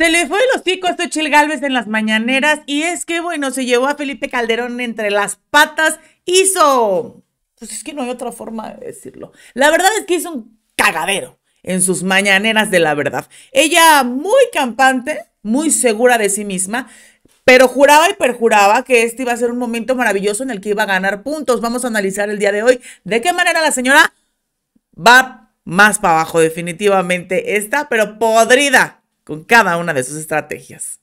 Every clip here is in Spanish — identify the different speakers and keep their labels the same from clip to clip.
Speaker 1: Se le fue los hocico a Chil Gálvez en las mañaneras y es que, bueno, se llevó a Felipe Calderón entre las patas, hizo... Pues es que no hay otra forma de decirlo. La verdad es que hizo un cagadero en sus mañaneras de la verdad. Ella muy campante, muy segura de sí misma, pero juraba y perjuraba que este iba a ser un momento maravilloso en el que iba a ganar puntos. Vamos a analizar el día de hoy de qué manera la señora va más para abajo definitivamente esta, pero podrida con cada una de sus estrategias.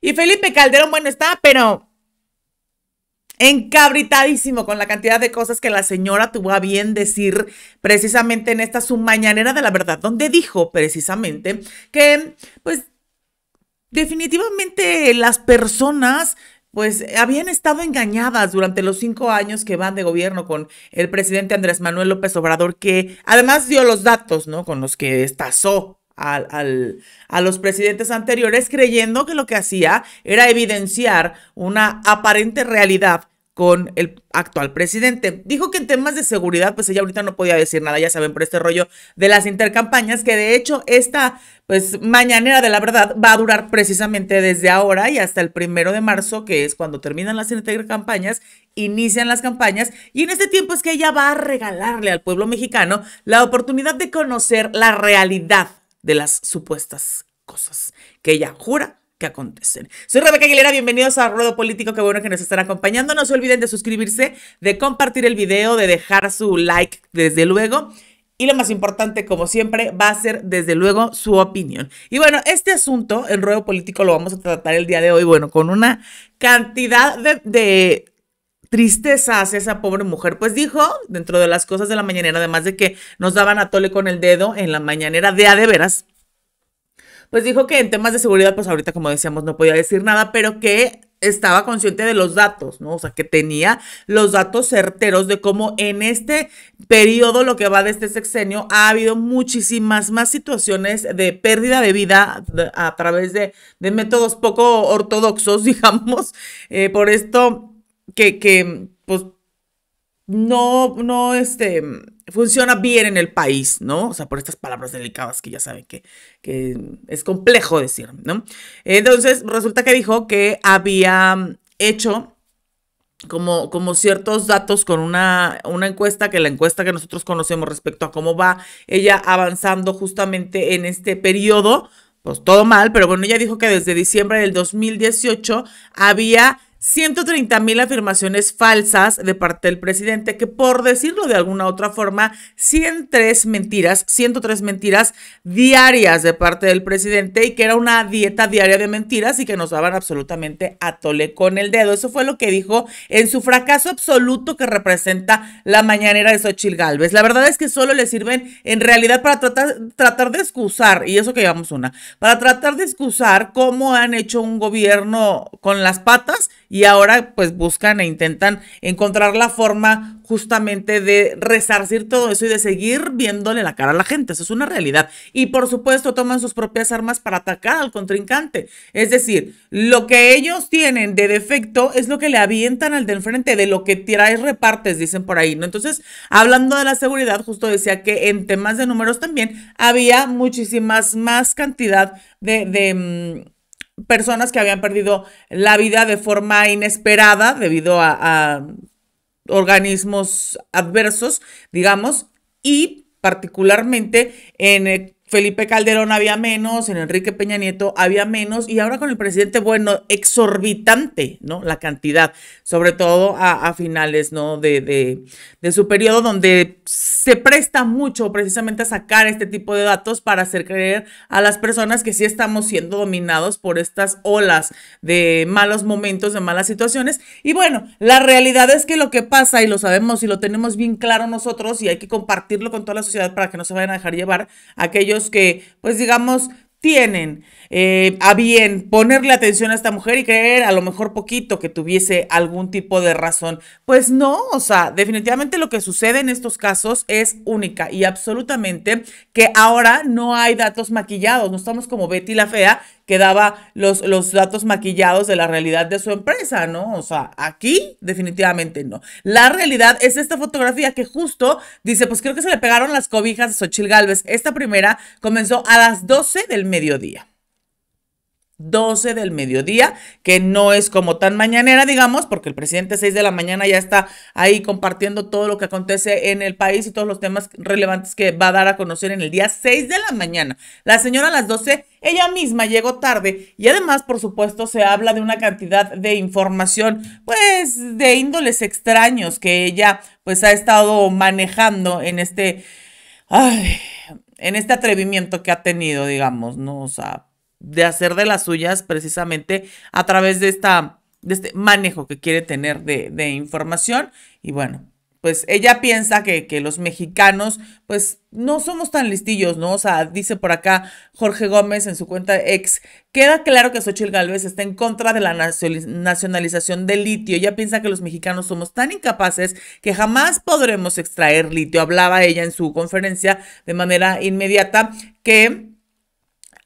Speaker 1: Y Felipe Calderón, bueno, está, pero encabritadísimo con la cantidad de cosas que la señora tuvo a bien decir precisamente en esta su mañanera de la verdad, donde dijo precisamente que, pues, definitivamente las personas pues eh, habían estado engañadas durante los cinco años que van de gobierno con el presidente Andrés Manuel López Obrador, que además dio los datos, ¿no? Con los que estazó al, al, a los presidentes anteriores, creyendo que lo que hacía era evidenciar una aparente realidad con el actual presidente. Dijo que en temas de seguridad, pues ella ahorita no podía decir nada, ya saben, por este rollo de las intercampañas, que de hecho esta, pues, mañanera de la verdad va a durar precisamente desde ahora y hasta el primero de marzo, que es cuando terminan las intercampañas, inician las campañas, y en este tiempo es que ella va a regalarle al pueblo mexicano la oportunidad de conocer la realidad de las supuestas cosas que ella jura que acontecen. Soy Rebeca Aguilera, bienvenidos a Ruedo Político, qué bueno que nos están acompañando. No se olviden de suscribirse, de compartir el video, de dejar su like, desde luego. Y lo más importante, como siempre, va a ser desde luego su opinión. Y bueno, este asunto, el ruedo político, lo vamos a tratar el día de hoy, bueno, con una cantidad de, tristezas. esa pobre mujer. Pues dijo, dentro de las cosas de la mañanera, además de que nos daban a tole con el dedo en la mañanera, de a de veras, pues dijo que en temas de seguridad, pues ahorita como decíamos no podía decir nada, pero que estaba consciente de los datos, ¿no? O sea, que tenía los datos certeros de cómo en este periodo, lo que va de este sexenio, ha habido muchísimas más situaciones de pérdida de vida a través de, métodos poco ortodoxos, digamos, eh, por esto que, que, pues no, no, este, funciona bien en el país, ¿no? O sea, por estas palabras delicadas que ya saben que, que es complejo decir, ¿no? Entonces, resulta que dijo que había hecho como, como, ciertos datos con una, una, encuesta, que la encuesta que nosotros conocemos respecto a cómo va ella avanzando justamente en este periodo, pues todo mal, pero bueno, ella dijo que desde diciembre del 2018 había 130 mil afirmaciones falsas de parte del presidente, que por decirlo de alguna otra forma, 103 mentiras, 103 mentiras diarias de parte del presidente y que era una dieta diaria de mentiras y que nos daban absolutamente a tole con el dedo. Eso fue lo que dijo en su fracaso absoluto que representa la mañanera de Xochil Galvez. La verdad es que solo le sirven en realidad para tratar, tratar de excusar, y eso que llevamos una, para tratar de excusar cómo han hecho un gobierno con las patas y ahora pues buscan e intentan encontrar la forma justamente de resarcir todo eso y de seguir viéndole la cara a la gente. Eso es una realidad. Y por supuesto toman sus propias armas para atacar al contrincante. Es decir, lo que ellos tienen de defecto es lo que le avientan al del frente, de lo que tiráis repartes, dicen por ahí, ¿no? Entonces, hablando de la seguridad, justo decía que en temas de números también había muchísimas más cantidad de mm, personas que habían perdido la vida de forma inesperada debido a, organismos adversos, digamos, y particularmente en eh, Felipe Calderón había menos, en Enrique Peña Nieto había menos, y ahora con el presidente, bueno, exorbitante, ¿no? La cantidad, sobre todo a, finales, ¿no? De, de, de, su periodo, donde se presta mucho precisamente a sacar este tipo de datos para hacer creer a las personas que sí estamos siendo dominados por estas olas de malos momentos, de malas situaciones. Y bueno, la realidad es que lo que pasa, y lo sabemos y lo tenemos bien claro nosotros, y hay que compartirlo con toda la sociedad para que no se vayan a dejar llevar aquellos que, pues digamos, tienen eh, a bien ponerle atención a esta mujer y creer a lo mejor poquito que tuviese algún tipo de razón. Pues no, o sea, definitivamente lo que sucede en estos casos es única y absolutamente que ahora no hay datos maquillados, no estamos como Betty la Fea que daba los, los datos maquillados de la realidad de su empresa, ¿no? O sea, aquí definitivamente no. La realidad es esta fotografía que justo dice, pues creo que se le pegaron las cobijas a Xochil Gálvez. Esta primera comenzó a las 12 del mediodía. 12 del mediodía, que no es como tan mañanera, digamos, porque el presidente 6 de la mañana ya está ahí compartiendo todo lo que acontece en el país y todos los temas relevantes que va a dar a conocer en el día 6 de la mañana. La señora a las 12, ella misma llegó tarde y además, por supuesto, se habla de una cantidad de información, pues, de índoles extraños que ella, pues, ha estado manejando en este... en este atrevimiento que ha tenido, digamos, ¿no? O de hacer de las suyas precisamente a través de, esta, de este manejo que quiere tener de, información. Y bueno, pues ella piensa que, que, los mexicanos, pues no somos tan listillos, ¿no? O sea, dice por acá Jorge Gómez en su cuenta ex, queda claro que Xochitl Gálvez está en contra de la nacionalización del litio. Ella piensa que los mexicanos somos tan incapaces que jamás podremos extraer litio. Hablaba ella en su conferencia de manera inmediata que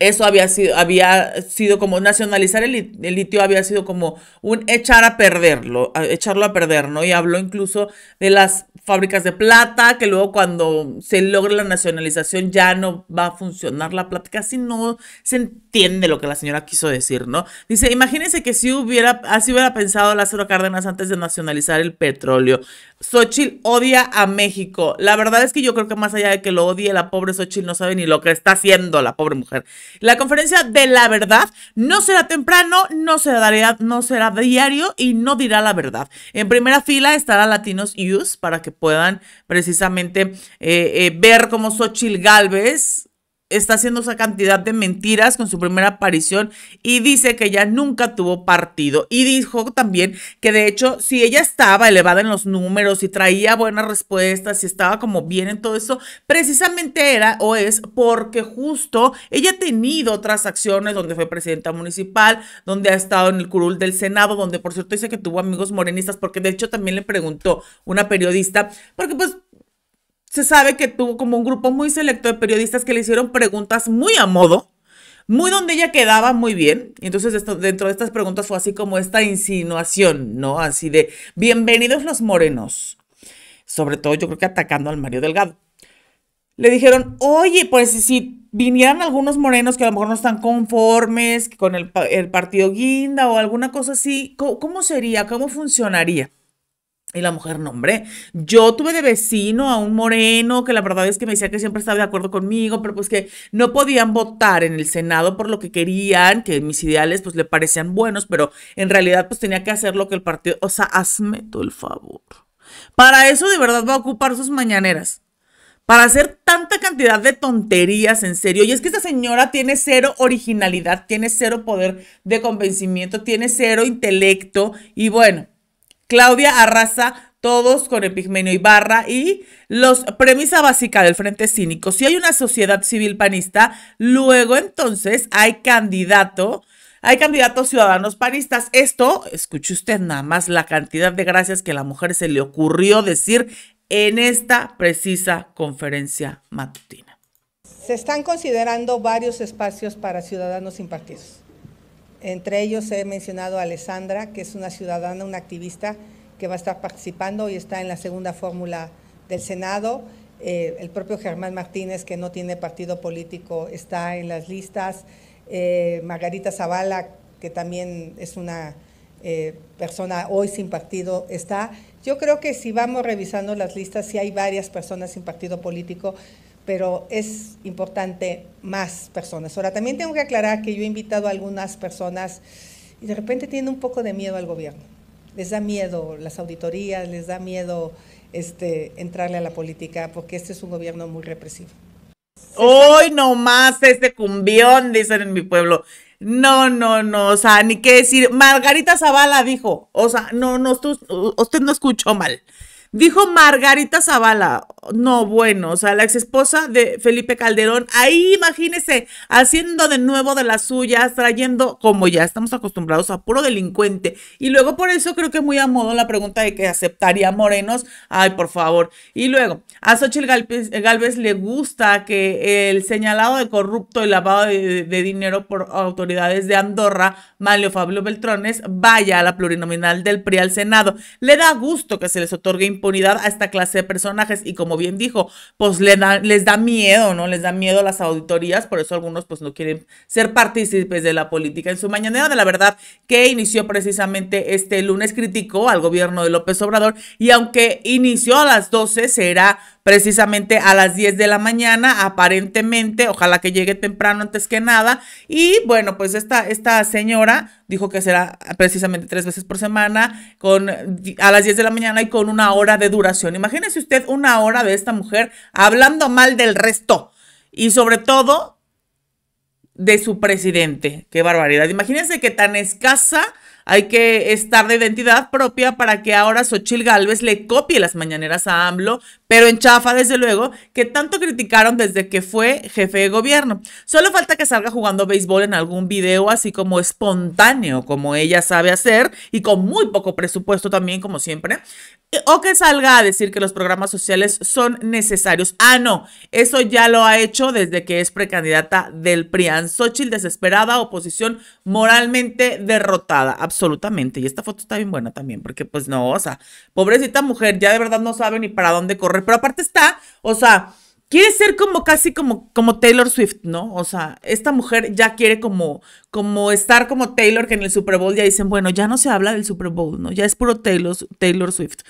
Speaker 1: eso había sido, había sido como nacionalizar el, litio, había sido como un echar a perderlo, echarlo a perder, ¿no? Y habló incluso de las fábricas de plata, que luego cuando se logre la nacionalización ya no va a funcionar la plata. Casi no se entiende lo que la señora quiso decir, ¿no? Dice, imagínense que si hubiera, así hubiera pensado Lázaro Cárdenas antes de nacionalizar el petróleo. Xochitl odia a México. La verdad es que yo creo que más allá de que lo odie, la pobre Xochitl no sabe ni lo que está haciendo la pobre mujer. La conferencia de la verdad no será temprano, no será, no será diario y no dirá la verdad. En primera fila estará Latinos Use para que puedan precisamente eh, eh, ver cómo Sochil Galvez está haciendo esa cantidad de mentiras con su primera aparición y dice que ella nunca tuvo partido. Y dijo también que de hecho, si ella estaba elevada en los números y traía buenas respuestas y estaba como bien en todo eso, precisamente era o es porque justo ella ha tenido otras acciones donde fue presidenta municipal, donde ha estado en el curul del Senado, donde por cierto dice que tuvo amigos morenistas, porque de hecho también le preguntó una periodista, porque pues se sabe que tuvo como un grupo muy selecto de periodistas que le hicieron preguntas muy a modo, muy donde ella quedaba muy bien. Entonces, esto, dentro de estas preguntas fue así como esta insinuación, ¿no? Así de, bienvenidos los morenos. Sobre todo, yo creo que atacando al Mario Delgado. Le dijeron, oye, pues si vinieran algunos morenos que a lo mejor no están conformes con el, partido Guinda o alguna cosa así, cómo sería? ¿Cómo funcionaría? Y la mujer, no, yo tuve de vecino a un moreno que la verdad es que me decía que siempre estaba de acuerdo conmigo, pero pues que no podían votar en el Senado por lo que querían, que mis ideales pues le parecían buenos, pero en realidad pues tenía que hacer lo que el partido, o sea, hazme todo el favor. Para eso de verdad va a ocupar sus mañaneras. Para hacer tanta cantidad de tonterías, en serio. Y es que esta señora tiene cero originalidad, tiene cero poder de convencimiento, tiene cero intelecto. Y bueno, Claudia arrasa todos con Epigmenio Ibarra y los premisa básica del Frente Cínico. Si hay una sociedad civil panista, luego entonces hay candidato, hay candidatos ciudadanos panistas. Esto, escuche usted nada más la cantidad de gracias que la mujer se le ocurrió decir en esta precisa conferencia matutina. Se están considerando varios espacios para ciudadanos sin entre ellos he mencionado a Alessandra, que es una ciudadana, una activista que va a estar participando y está en la segunda fórmula del Senado. Eh, el propio Germán Martínez, que no tiene partido político, está en las listas. Eh, Margarita Zavala, que también es una eh, persona hoy sin partido, está. Yo creo que si vamos revisando las listas, si hay varias personas sin partido político, pero es importante más personas. Ahora, también tengo que aclarar que yo he invitado a algunas personas y de repente tienen un poco de miedo al gobierno. Les da miedo las auditorías, les da miedo este, entrarle a la política, porque este es un gobierno muy represivo. Hoy más este cumbión, dicen en mi pueblo. No, no, no, o sea, ni qué decir. Margarita Zavala dijo, o sea, no, no, usted no escuchó mal. Dijo Margarita Zavala, no bueno, o sea, la ex esposa de Felipe Calderón, ahí imagínese, haciendo de nuevo de las suyas, trayendo, como ya estamos acostumbrados, a puro delincuente. Y luego por eso creo que muy a modo la pregunta de que aceptaría Morenos, ay, por favor. Y luego, a Xochitl eh, Galvez, le gusta que el señalado de corrupto y lavado de, dinero por autoridades de Andorra, Malio Fabio Beltrones, vaya a la plurinominal del PRI al Senado. Le da gusto que se les otorgue impuestos a esta clase de personajes y como bien dijo, pues les da miedo, ¿no? Les da miedo las auditorías, por eso algunos pues no quieren ser partícipes de la política. En su mañanera de la verdad que inició precisamente este lunes criticó al gobierno de López Obrador y aunque inició a las 12 será precisamente a las 10 de la mañana, aparentemente, ojalá que llegue temprano antes que nada. Y bueno, pues esta, esta señora dijo que será precisamente tres veces por semana, con, a las 10 de la mañana y con una hora de duración. Imagínese usted una hora de esta mujer hablando mal del resto. Y sobre todo, de su presidente. Qué barbaridad. Imagínense que tan escasa hay que estar de identidad propia para que ahora Xochil Gálvez le copie las mañaneras a AMLO, pero en chafa, desde luego, que tanto criticaron desde que fue jefe de gobierno. Solo falta que salga jugando béisbol en algún video así como espontáneo, como ella sabe hacer, y con muy poco presupuesto también, como siempre. O que salga a decir que los programas sociales son necesarios. Ah, no, eso ya lo ha hecho desde que es precandidata del PRIAN. Xochil, desesperada, oposición moralmente derrotada absolutamente. Y esta foto está bien buena también, porque pues no, o sea, pobrecita mujer, ya de verdad no sabe ni para dónde correr, pero aparte está, o sea, quiere ser como casi como, como Taylor Swift, ¿no? O sea, esta mujer ya quiere como, como estar como Taylor, que en el Super Bowl ya dicen, bueno, ya no se habla del Super Bowl, ¿no? Ya es puro Taylor, Taylor Swift.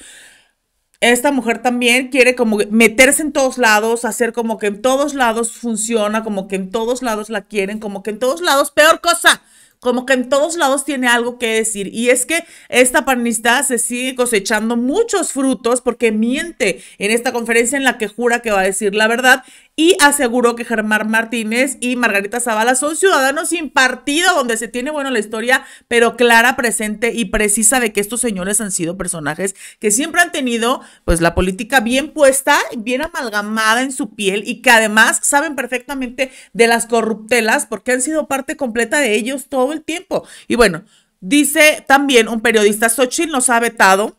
Speaker 1: Esta mujer también quiere como meterse en todos lados, hacer como que en todos lados funciona, como que en todos lados la quieren, como que en todos lados, peor cosa, como que en todos lados tiene algo que decir. Y es que esta panista se sigue cosechando muchos frutos porque miente en esta conferencia en la que jura que va a decir la verdad y aseguró que Germán Martínez y Margarita Zavala son ciudadanos sin partido, donde se tiene, bueno, la historia, pero clara, presente y precisa de que estos señores han sido personajes que siempre han tenido, pues, la política bien puesta, bien amalgamada en su piel y que además saben perfectamente de las corruptelas porque han sido parte completa de ellos todo el tiempo. Y bueno, dice también un periodista, Xochitl nos ha vetado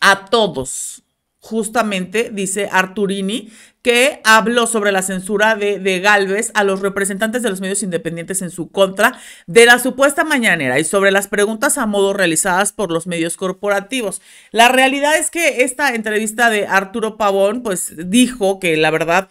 Speaker 1: a todos justamente, dice Arturini, que habló sobre la censura de, de, Galvez a los representantes de los medios independientes en su contra de la supuesta mañanera y sobre las preguntas a modo realizadas por los medios corporativos. La realidad es que esta entrevista de Arturo Pavón, pues dijo que la verdad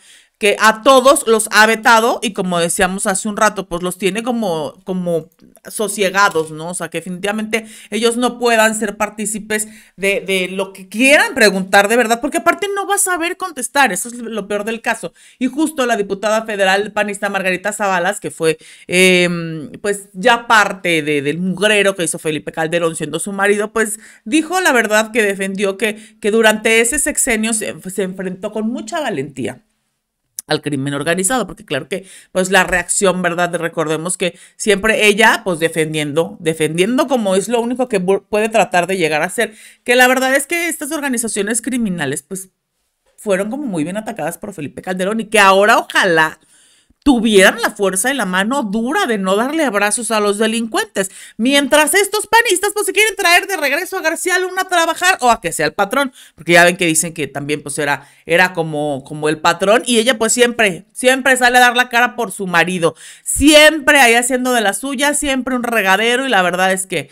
Speaker 1: a todos los ha vetado y como decíamos hace un rato, pues los tiene como, como sosiegados, ¿no? O sea, que definitivamente ellos no puedan ser partícipes de, lo que quieran preguntar de verdad, porque aparte no va a saber contestar, eso es lo peor del caso. Y justo la diputada federal panista Margarita Zabalas, que fue em, pues ya parte del mugrero que hizo Felipe Calderón siendo su marido, pues dijo la verdad que defendió que, que durante ese sexenio se enfrentó con mucha valentía al crimen organizado, porque claro que pues la reacción, ¿verdad? Recordemos que siempre ella pues defendiendo, defendiendo como es lo único que puede tratar de llegar a ser, que la verdad es que estas organizaciones criminales pues fueron como muy bien atacadas por Felipe Calderón y que ahora ojalá tuvieran la fuerza y la mano dura de no darle abrazos a los delincuentes. Mientras estos panistas pues se quieren traer de regreso a García Luna a trabajar o a que sea el patrón, porque ya ven que dicen que también pues era, era como, como el patrón y ella pues siempre, siempre sale a dar la cara por su marido, siempre ahí haciendo de la suya, siempre un regadero y la verdad es que,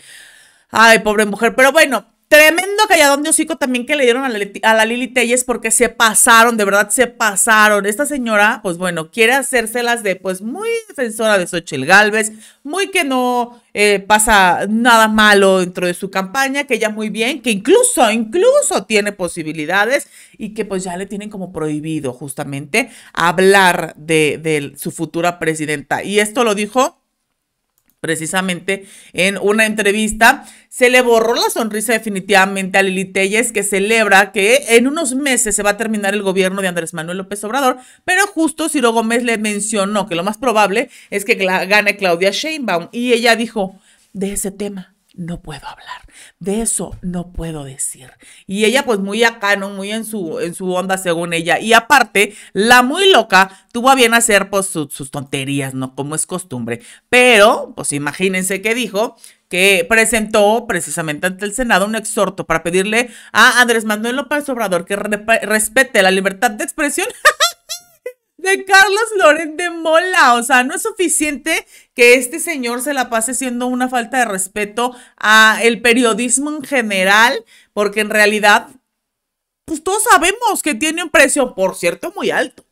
Speaker 1: ay, pobre mujer, pero bueno, Tremendo calladón de hocico también que le dieron a la, Lili Telles porque se pasaron, de verdad se pasaron. Esta señora, pues bueno, quiere hacérselas de, pues muy defensora de Xochitl Galvez, muy que no eh, pasa nada malo dentro de su campaña, que ella muy bien, que incluso, incluso tiene posibilidades y que pues ya le tienen como prohibido justamente hablar de su futura presidenta. Y esto lo dijo precisamente en una entrevista, se le borró la sonrisa definitivamente a Lili Telles, que celebra que en unos meses se va a terminar el gobierno de Andrés Manuel López Obrador, pero justo Ciro Gómez le mencionó que lo más probable es que gane Claudia Sheinbaum y ella dijo de ese tema no puedo hablar, de eso no puedo decir. Y ella pues muy acá, ¿no? Muy en su, en su onda según ella. Y aparte, la muy loca tuvo a bien hacer pues sus tonterías, ¿no? Como es costumbre. Pero, pues imagínense que dijo que presentó precisamente ante el Senado un exhorto para pedirle a Andrés Manuel López Obrador que respete la libertad de expresión. de Carlos Loren de Mola. O sea, no es suficiente que este señor se la pase siendo una falta de respeto a el periodismo en general, porque en realidad, pues todos sabemos que tiene un precio, por cierto, muy alto.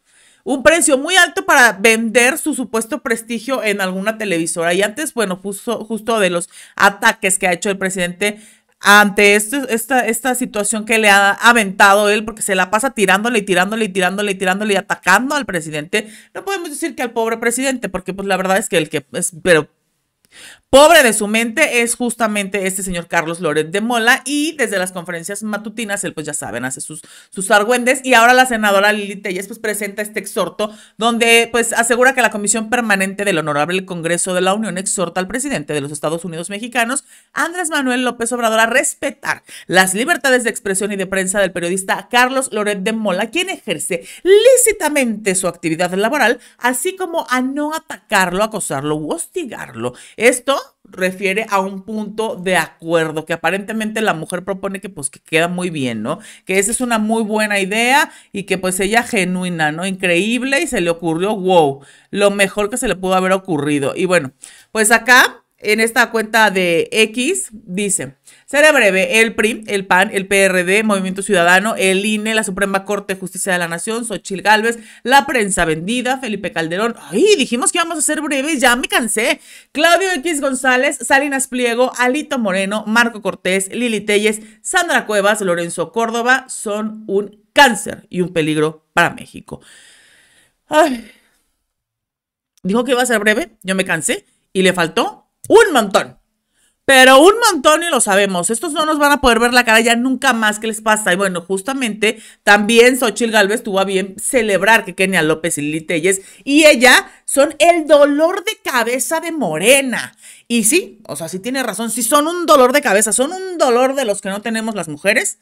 Speaker 1: Un precio muy alto para vender su supuesto prestigio en alguna televisora. Y antes, bueno, justo de los ataques que ha hecho el presidente ante este, esta, esta situación que le ha aventado él, porque se la pasa tirándole y tirándole y tirándole y tirándole y atacando al presidente, no podemos decir que al pobre presidente, porque pues la verdad es que el que es, pero Pobre de su mente es justamente este señor Carlos Loret de Mola y desde las conferencias matutinas él pues ya saben, hace sus, sus argüendes y ahora la senadora Lili Telles pues presenta este exhorto donde pues asegura que la Comisión Permanente del Honorable Congreso de la Unión exhorta al presidente de los Estados Unidos mexicanos, Andrés Manuel López Obrador, a respetar las libertades de expresión y de prensa del periodista Carlos Loret de Mola, quien ejerce lícitamente su actividad laboral, así como a no atacarlo, acosarlo u hostigarlo esto refiere a un punto de acuerdo que aparentemente la mujer propone que pues que queda muy bien, ¿no? Que esa es una muy buena idea y que pues ella genuina, ¿no? Increíble y se le ocurrió, wow, lo mejor que se le pudo haber ocurrido. Y bueno, pues acá en esta cuenta de X dice, Será breve. El PRI, el PAN, el PRD, Movimiento Ciudadano, el INE, la Suprema Corte de Justicia de la Nación, Sochil Gálvez, la prensa vendida, Felipe Calderón. Ay, dijimos que íbamos a ser breves, ya me cansé. Claudio X González, Salinas Pliego, Alito Moreno, Marco Cortés, Lili Telles, Sandra Cuevas, Lorenzo Córdoba son un cáncer y un peligro para México. Ay. Dijo que iba a ser breve, yo me cansé y le faltó un montón. Pero un montón y lo sabemos. Estos no nos van a poder ver la cara ya nunca más que les pasa. Y bueno, justamente también Sochil Galvez tuvo a bien celebrar que Kenia López y Lili y ella son el dolor de cabeza de Morena. Y sí, o sea, sí tiene razón, sí son un dolor de cabeza, son un dolor de los que no tenemos las mujeres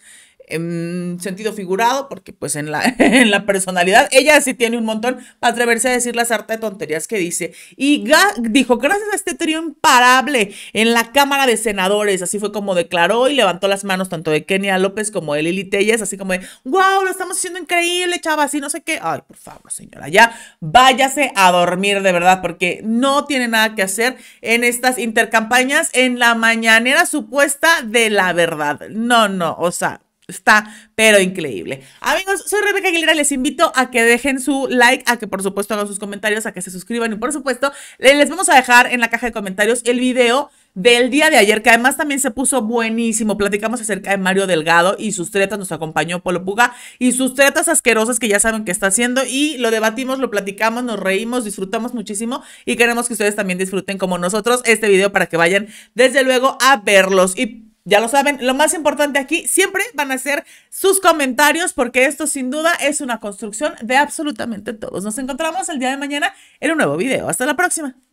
Speaker 1: en sentido figurado, porque pues en la, en la personalidad, ella sí tiene un montón para atreverse a decir Las harta de tonterías que dice. Y dijo, gracias a este trío imparable en la Cámara de Senadores, así fue como declaró y levantó las manos tanto de Kenia López como de Lili Telles, así como de, wow, lo estamos haciendo increíble, chava, así no sé qué. Ay, por favor, señora, ya váyase a dormir de verdad, porque no tiene nada que hacer en estas intercampañas en la mañanera supuesta de la verdad. No, no, o sea, está, pero increíble. Amigos, soy Rebeca Aguilera, les invito a que dejen su like, a que por supuesto hagan sus comentarios, a que se suscriban y por supuesto les vamos a dejar en la caja de comentarios el video del día de ayer, que además también se puso buenísimo. Platicamos acerca de Mario Delgado y sus tretas, nos acompañó Polo Puga y sus tretas asquerosas que ya saben que está haciendo y lo debatimos, lo platicamos, nos reímos, disfrutamos muchísimo y queremos que ustedes también disfruten como nosotros este video para que vayan desde luego a verlos. Y ya lo saben, lo más importante aquí siempre van a ser sus comentarios porque esto sin duda es una construcción de absolutamente todos. Nos encontramos el día de mañana en un nuevo video. Hasta la próxima.